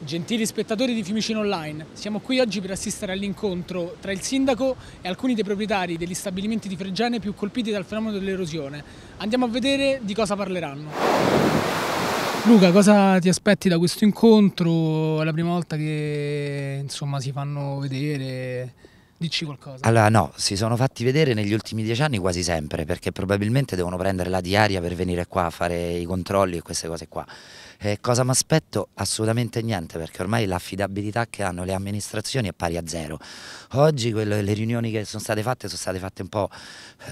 Gentili spettatori di Fiumicino Online, siamo qui oggi per assistere all'incontro tra il sindaco e alcuni dei proprietari degli stabilimenti di Fregiane più colpiti dal fenomeno dell'erosione. Andiamo a vedere di cosa parleranno. Luca, cosa ti aspetti da questo incontro? È la prima volta che insomma, si fanno vedere, Dici qualcosa. Allora no, si sono fatti vedere negli ultimi dieci anni quasi sempre perché probabilmente devono prendere la diaria per venire qua a fare i controlli e queste cose qua. Eh, cosa mi aspetto? Assolutamente niente, perché ormai l'affidabilità che hanno le amministrazioni è pari a zero. Oggi quello, le riunioni che sono state fatte sono state fatte un po'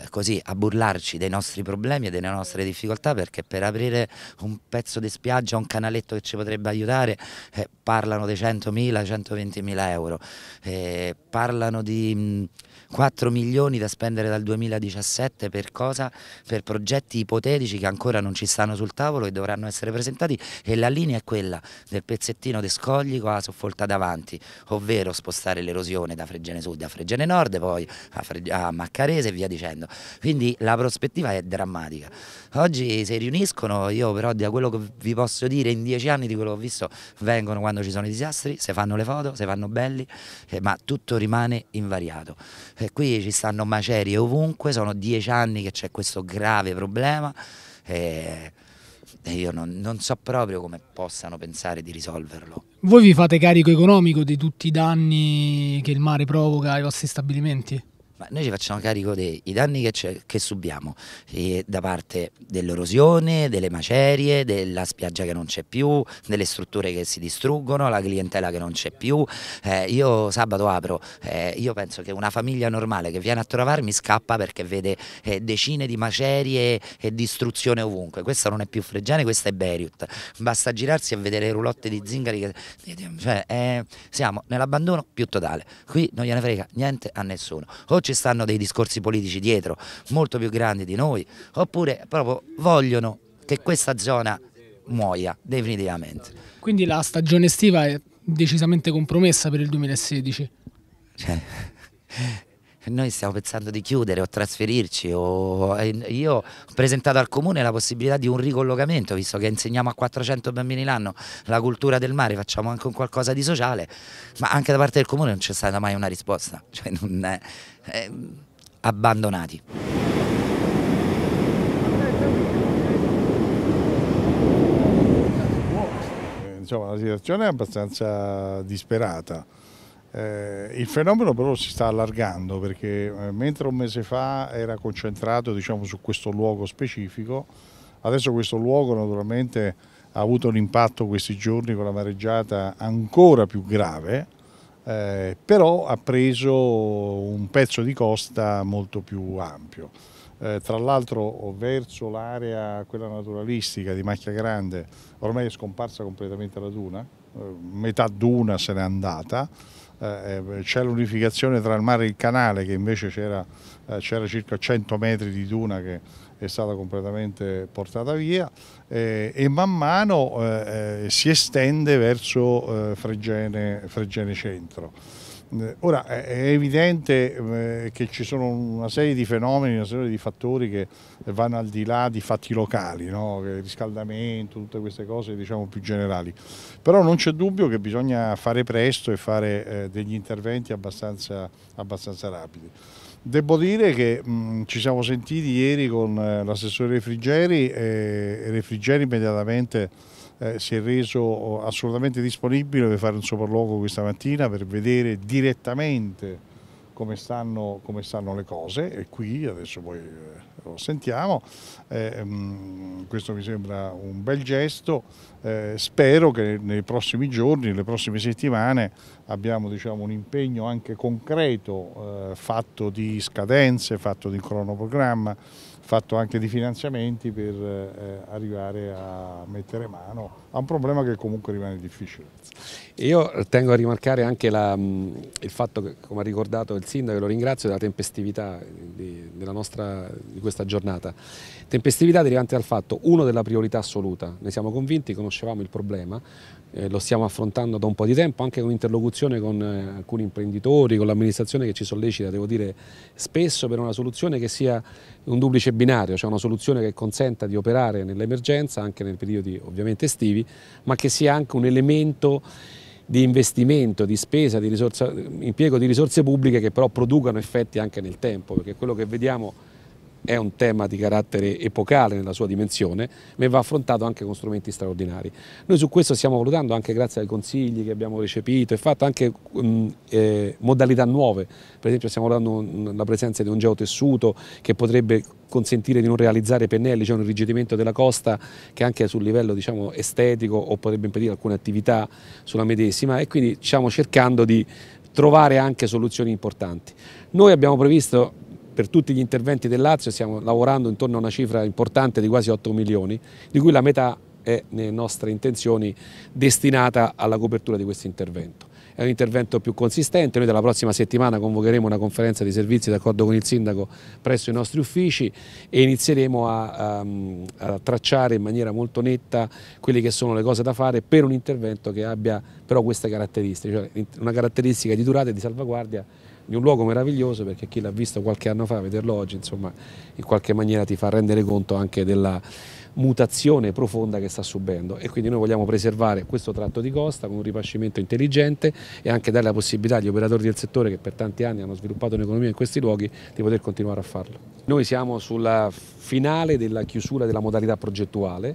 eh, così, a burlarci dei nostri problemi e delle nostre difficoltà, perché per aprire un pezzo di spiaggia, un canaletto che ci potrebbe aiutare, eh, parlano di 100.000, 120.000 euro, eh, parlano di mh, 4 milioni da spendere dal 2017 per cosa? Per progetti ipotetici che ancora non ci stanno sul tavolo e dovranno essere presentati e la linea è quella del pezzettino di scogli qua soffolta davanti, ovvero spostare l'erosione da Fregene Sud a Fregene Nord, poi a, Fre a Maccarese e via dicendo. Quindi la prospettiva è drammatica. Oggi si riuniscono, io però da quello che vi posso dire in dieci anni di quello che ho visto, vengono quando ci sono i disastri, se fanno le foto, se fanno belli, eh, ma tutto rimane invariato. E qui ci stanno macerie ovunque, sono dieci anni che c'è questo grave problema. Eh, eh, io non, non, so proprio come possano pensare di risolverlo. Voi vi fate carico economico di tutti i danni che il mare provoca ai vostri stabilimenti? Ma noi ci facciamo carico dei danni che, che subiamo eh, da parte dell'erosione, delle macerie, della spiaggia che non c'è più, delle strutture che si distruggono, la clientela che non c'è più. Eh, io sabato apro, eh, io penso che una famiglia normale che viene a trovarmi scappa perché vede eh, decine di macerie e distruzione ovunque. Questa non è più Freggiane, questa è Beirut. Basta girarsi e vedere roulotte di zingari. Che, cioè, eh, siamo nell'abbandono più totale. Qui non gliene frega niente a nessuno. O ci stanno dei discorsi politici dietro, molto più grandi di noi, oppure proprio vogliono che questa zona muoia definitivamente. Quindi la stagione estiva è decisamente compromessa per il 2016? Cioè, noi stiamo pensando di chiudere o trasferirci o... io ho presentato al comune la possibilità di un ricollocamento visto che insegniamo a 400 bambini l'anno la cultura del mare facciamo anche un qualcosa di sociale ma anche da parte del comune non c'è stata mai una risposta cioè non è, è abbandonati eh, Insomma, la situazione è abbastanza disperata. Eh, il fenomeno però si sta allargando perché eh, mentre un mese fa era concentrato diciamo, su questo luogo specifico, adesso questo luogo naturalmente ha avuto un impatto questi giorni con la mareggiata ancora più grave, eh, però ha preso un pezzo di costa molto più ampio. Eh, tra l'altro verso l'area, quella naturalistica di Macchia Grande, ormai è scomparsa completamente la duna, eh, metà duna se n'è andata, eh, eh, c'è l'unificazione tra il mare e il canale che invece c'era eh, circa 100 metri di duna che è stata completamente portata via eh, e man mano eh, eh si estende verso eh, Fregene, Fregene Centro. Eh, ora è evidente che ci sono una serie di fenomeni, una serie di fattori che vanno al di là di fatti locali, no? riscaldamento, tutte queste cose diciamo, più generali, però non c'è dubbio che bisogna fare presto e fare degli interventi abbastanza, abbastanza rapidi. Devo dire che mh, ci siamo sentiti ieri con eh, l'assessore Refrigeri e, Refrigeri immediatamente eh, si è reso oh, assolutamente disponibile per fare un sopralluogo questa mattina per vedere direttamente come stanno, come stanno le cose e qui adesso poi eh, lo sentiamo. Eh, mm, questo mi sembra un bel gesto, eh, spero che nei prossimi giorni, nelle prossime settimane abbiamo diciamo, un impegno anche concreto eh, fatto di scadenze, fatto di cronoprogramma, fatto anche di finanziamenti per eh, arrivare a mettere mano a un problema che comunque rimane difficile. Io tengo a rimarcare anche la, mm, il fatto che, come ha ricordato il sindaco, lo ringrazio della tempestività di, nostra, di, questa giornata. Tempestività derivante dal fatto, uno, della priorità assoluta, ne siamo convinti, conoscevamo il problema, eh, lo stiamo affrontando da un po' di tempo, anche con interlocuzione con eh, alcuni imprenditori, con l'amministrazione che ci sollecita, devo dire, spesso per una soluzione che sia un duplice binario, cioè una soluzione che consenta di operare nell'emergenza, anche nei periodi ovviamente estivi, ma che sia anche un elemento di investimento, di spesa, di risorsa, impiego di risorse pubbliche che però producano effetti anche nel tempo, perché quello che vediamo è un tema di carattere epocale nella sua dimensione, ma va affrontato anche con strumenti straordinari. Noi su questo stiamo valutando anche grazie ai consigli che abbiamo recepito e fatto anche mh, mm, eh, modalità nuove, per esempio stiamo valutando la presenza di un geotessuto che potrebbe consentire di non realizzare pennelli, c'è cioè un irrigidimento della costa che anche sul livello diciamo, estetico o potrebbe impedire alcune attività sulla medesima e quindi stiamo cercando di trovare anche soluzioni importanti. Noi abbiamo previsto per tutti gli interventi del Lazio stiamo lavorando intorno a una cifra importante di quasi 8 milioni, di cui la metà è nelle nostre intenzioni destinata alla copertura di questo intervento. È un intervento più consistente, noi dalla prossima settimana convocheremo una conferenza di servizi d'accordo con il Sindaco presso i nostri uffici e inizieremo a, a, ehm, a, tracciare in maniera molto netta quelle che sono le cose da fare per un intervento che abbia però queste caratteristiche, cioè una caratteristica di durata e di salvaguardia di un luogo meraviglioso perché chi l'ha visto qualche anno fa, vederlo oggi, insomma, in qualche maniera ti fa rendere conto anche della mutazione profonda che sta subendo e quindi noi vogliamo preservare questo tratto di costa con un ripascimento intelligente e anche dare la possibilità agli operatori del settore che per tanti anni hanno sviluppato un'economia in questi luoghi di poter continuare a farlo. Noi siamo sulla finale della chiusura della modalità progettuale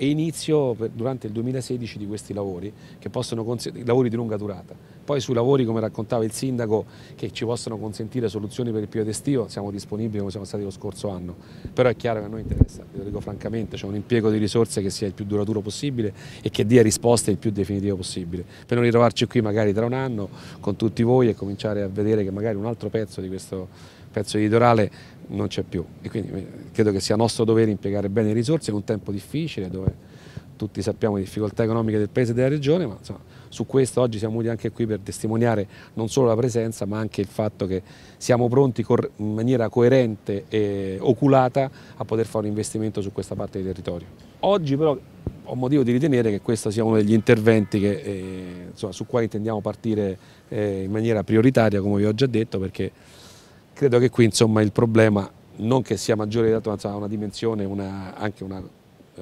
e inizio per, durante il 2016 di questi lavori, che possono lavori di lunga durata. Poi sui lavori, come raccontava il sindaco, che ci possono consentire soluzioni per il periodo estivo, siamo disponibili come siamo stati lo scorso anno, però è chiaro che a noi interessa, lo dico francamente, c'è cioè un impiego di risorse che sia il più duraturo possibile e che dia risposte il più definitivo possibile, per non ritrovarci qui magari tra un anno con tutti voi e cominciare a vedere che magari un altro pezzo di questo pezzo di litorale non c'è più e quindi eh, credo che sia nostro dovere impiegare bene le risorse in un tempo difficile dove tutti sappiamo le difficoltà economiche del paese e della regione, ma insomma, su questo oggi siamo venuti anche qui per testimoniare non solo la presenza ma anche il fatto che siamo pronti in maniera coerente e oculata a poter fare un investimento su questa parte di territorio. Oggi però ho motivo di ritenere che questo sia uno degli interventi che, eh, insomma, su cui intendiamo partire eh, in maniera prioritaria, come vi ho già detto, perché Credo che qui insomma, il problema non che sia maggiore dato ha una dimensione, una, anche una eh,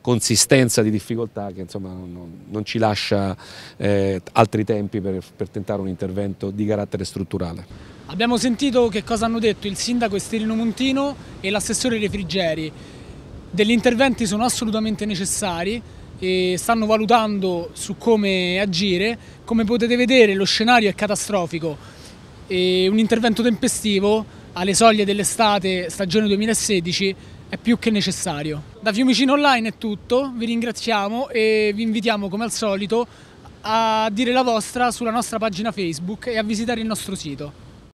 consistenza di difficoltà che insomma, non, non, ci lascia eh, altri tempi per, per tentare un intervento di carattere strutturale. Abbiamo sentito che cosa hanno detto il sindaco Esterino Montino e l'assessore Refrigeri. Degli interventi sono assolutamente necessari e stanno valutando su come agire. Come potete vedere lo scenario è catastrofico e un intervento tempestivo alle soglie dell'estate stagione 2016 è più che necessario. Da Fiumicino Online è tutto, vi ringraziamo e vi invitiamo come al solito a dire la vostra sulla nostra pagina Facebook e a visitare il nostro sito.